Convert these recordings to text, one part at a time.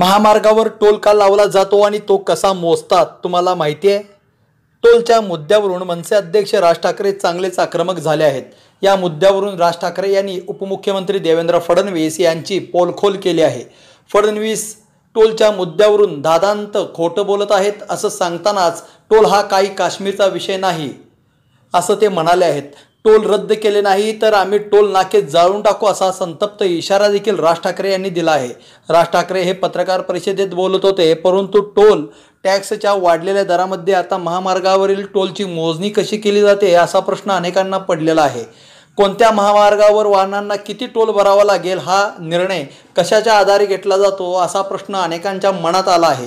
महामार्गावर टोल का लावला जातो आणि तो कसा मोजतात तुम्हाला माहिती आहे टोलच्या मुद्द्यावरून मनसे अध्यक्ष राज ठाकरे चांगलेच आक्रमक झाले आहेत या मुद्द्यावरून राज ठाकरे यांनी उपमुख्यमंत्री देवेंद्र फडणवीस यांची पोलखोल केली आहे फडणवीस टोलच्या मुद्द्यावरून दादांत खोटं बोलत आहेत असं सांगतानाच टोल हा काही काश्मीरचा विषय नाही असं ते म्हणाले आहेत टोल रद्द केले नाही तर आम्ही टोल नाके जाळून टाकू असा संतप्त इशारा देखील राज ठाकरे यांनी दिला आहे राज ठाकरे हे पत्रकार परिषदेत बोलत होते परंतु टोल टॅक्सच्या वाढलेल्या दरामध्ये आता महामार्गावरील टोलची मोजणी कशी केली जाते असा प्रश्न अनेकांना पडलेला आहे कोणत्या महामार्गावर वाहनांना किती टोल भरावा लागेल हा निर्णय कशाच्या आधारे घेतला जातो असा प्रश्न अनेकांच्या मनात आला आहे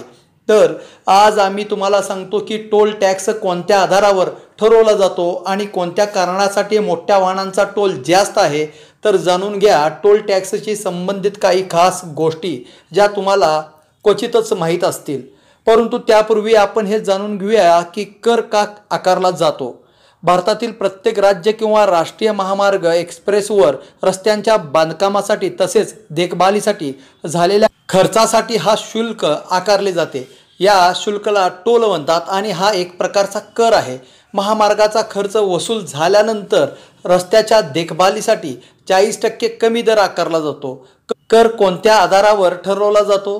तर आज आम्ही तुम्हाला सांगतो की टोल टॅक्स कोणत्या आधारावर ठरवला जातो आणि कोणत्या कारणासाठी मोठ्या वाहनांचा टोल जास्त आहे तर जाणून घ्या टोल टॅक्सशी संबंधित काही खास गोष्टी ज्या तुम्हाला क्वचितच माहीत असतील परंतु त्यापूर्वी आपण हे जाणून घेऊया की कर का आकारला जातो भारतातील प्रत्येक राज्य किंवा राष्ट्रीय महामार्ग एक्सप्रेसवर रस्त्यांच्या बांधकामासाठी तसेच देखभालीसाठी झालेल्या खर्चासाठी हा शुल्क आकारले जाते या शुल्कला टोल म्हणतात आणि हा एक प्रकारचा कर आहे महामार्गाचा खर्च वसूल झाल्यानंतर रस्त्याच्या देखभालीसाठी चाळीस टक्के कमी दर आकारला जातो कर कोणत्या आधारावर ठरवला जातो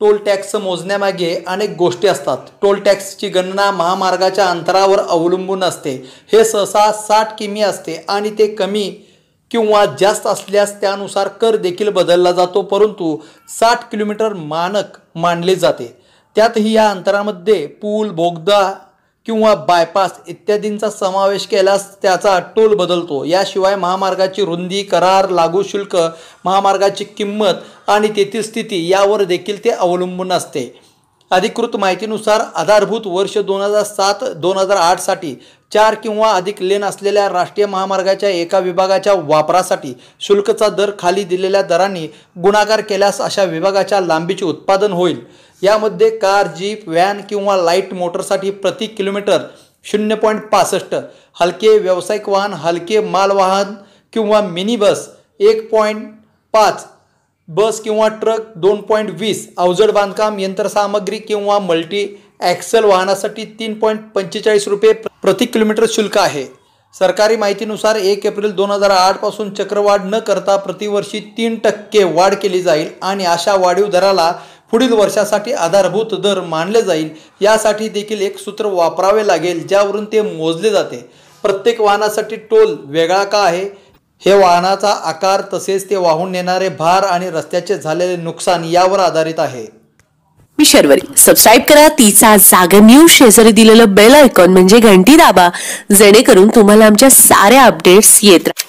टोल टॅक्स मोजण्यामागे अनेक गोष्टी असतात टोल टॅक्सची गणना महामार्गाच्या अंतरावर अवलंबून असते हे सहसा साठ किमी असते आणि ते कमी किंवा जास्त असल्यास त्यानुसार कर देखील बदलला जातो परंतु साठ किलोमीटर मानक मानले जाते त्यातही या अंतरामध्ये पूल बोगदा किंवा बायपास इत्यादींचा समावेश केल्यास त्याचा टोल बदलतो याशिवाय महामार्गाची रुंदी करार लागू शुल्क महामार्गाची किंमत आणि तेथील स्थिती यावर देखील ते अवलंबून असते अधिकृत माहितीनुसार आधारभूत वर्ष दोन हजार सात दोन हजार आठसाठी चार किंवा अधिक लेन असलेल्या राष्ट्रीय महामार्गाच्या एका विभागाच्या वापरासाठी शुल्कचा दर खाली दिलेल्या दरांनी गुणाकार केल्यास अशा विभागाच्या लांबीचे उत्पादन होईल यामध्ये कार जीप व्हॅन किंवा लाईट मोटरसाठी प्रति किलोमीटर शून्य पॉईंट पासष्ट हलके व्यावसायिक वाहन हलके मालवाहन किंवा मिनी बस एक पॉईंट पाच बस किंवा ट्रक दोन पॉईंट वीस अवजड बांधकाम यंत्रसामग्री किंवा मल्टी ॲक्सल वाहनासाठी तीन पॉईंट पंचेचाळीस रुपये प्रति किलोमीटर शुल्क आहे सरकारी माहितीनुसार एक एप्रिल दोन हजार आठपासून चक्रवाढ न करता प्रतिवर्षी तीन टक्के वाढ केली जाईल आणि अशा वाढीव दराला पुढील वर्षासाठी आधारभूत दर मानले जाईल यासाठी देखील एक सूत्र वापरावे लागेल ज्यावरून ते मोजले जाते प्रत्येक वाहनासाठी टोल वेगळा का आहे हे वाहनाचा आकार तसेच ते वाहून नेणारे भार आणि रस्त्याचे झालेले नुकसान यावर आधारित आहे मी शर्वरी सबस्क्राईब करा तिचा जागर न्यूज शेजारी दिलेलं बेल आयकॉन म्हणजे घंटी दाबा जेणेकरून तुम्हाला आमच्या साऱ्या अपडेट्स येत राहतील